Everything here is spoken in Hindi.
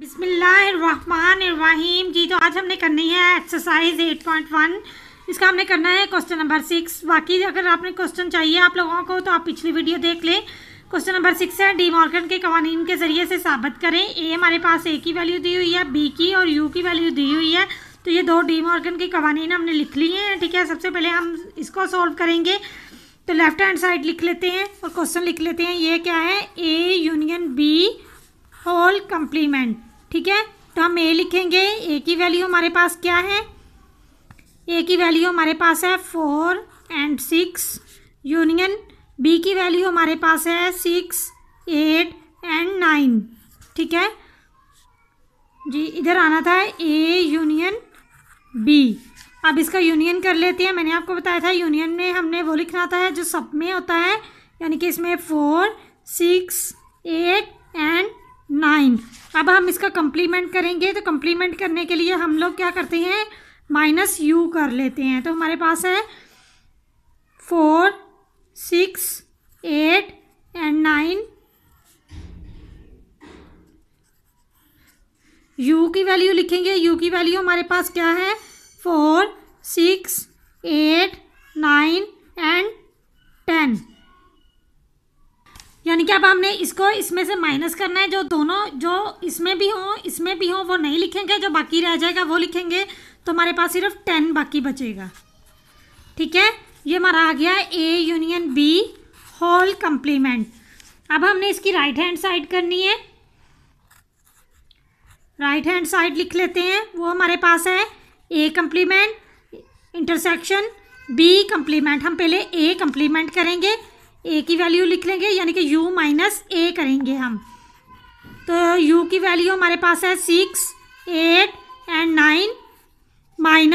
बिसमीम जी तो आज हमने करनी है एक्सरसाइज 8.1 इसका हमने करना है क्वेश्चन नंबर सिक्स बाकी अगर आपने क्वेश्चन चाहिए आप लोगों को तो आप पिछली वीडियो देख लें क्वेश्चन नंबर सिक्स है डी मॉर्गन के कवानीन के ज़रिए से साबित करें ए हमारे पास ए की वैल्यू दी हुई है बी की और यू की वैल्यू दी हुई है तो ये दो डी मॉर्गन के कवानीन हमने लिख ली हैं ठीक है सबसे पहले हम इसको सॉल्व करेंगे तो लेफ्ट हैंड साइड लिख लेते हैं और क्वेश्चन लिख लेते हैं ये क्या है A union B whole complement ठीक है तो हम ए लिखेंगे ए की वैल्यू हमारे पास क्या है ए की वैल्यू हमारे पास है four and six union B की वैल्यू हमारे पास है सिक्स एट एंड नाइन ठीक है जी इधर आना था ए यूनियन बी अब इसका यूनियन कर लेते हैं मैंने आपको बताया था यूनियन में हमने वो लिखना था है जो सब में होता है यानी कि इसमें फोर सिक्स एट एंड अब हम इसका कंप्लीमेंट करेंगे तो कंप्लीमेंट करने के लिए हम लोग क्या करते हैं माइनस यू कर लेते हैं तो हमारे पास है four six eight and nine U की वैल्यू लिखेंगे यू की वैल्यू हमारे पास क्या है four six eight nine and ten यानी कि अब हमने इसको इसमें से माइनस करना है जो दोनों जो इसमें भी हो इसमें भी हो वो नहीं लिखेंगे जो बाकी रह जाएगा वो लिखेंगे तो हमारे पास सिर्फ टेन बाकी बचेगा ठीक है ये हमारा आ गया A union B whole complement अब हमने इसकी राइट हैंड साइड करनी है राइट हैंड साइड लिख लेते हैं वो हमारे पास है A complement intersection B complement हम पहले ए कंप्लीमेंट करेंगे ए की वैल्यू लिख लेंगे यानी कि यू माइनस ए करेंगे हम तो यू की वैल्यू हमारे पास है six eight and nine minus